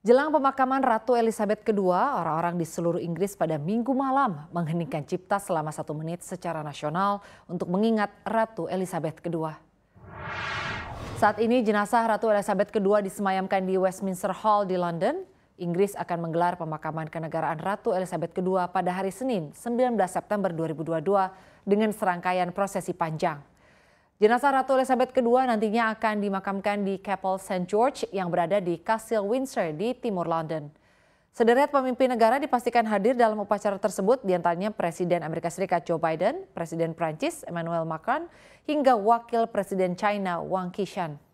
Jelang pemakaman Ratu Elizabeth II, orang-orang di seluruh Inggris pada minggu malam mengheningkan cipta selama satu menit secara nasional untuk mengingat Ratu Elizabeth II. Saat ini jenazah Ratu Elizabeth II disemayamkan di Westminster Hall di London. Inggris akan menggelar pemakaman kenegaraan Ratu Elizabeth II pada hari Senin 19 September 2022 dengan serangkaian prosesi panjang. Jenazah Ratu Elizabeth II nantinya akan dimakamkan di Chapel St. George yang berada di Castle Windsor di timur London. Sederet pemimpin negara dipastikan hadir dalam upacara tersebut, diantaranya Presiden Amerika Serikat Joe Biden, Presiden Prancis Emmanuel Macron, hingga Wakil Presiden China Wang Qishan.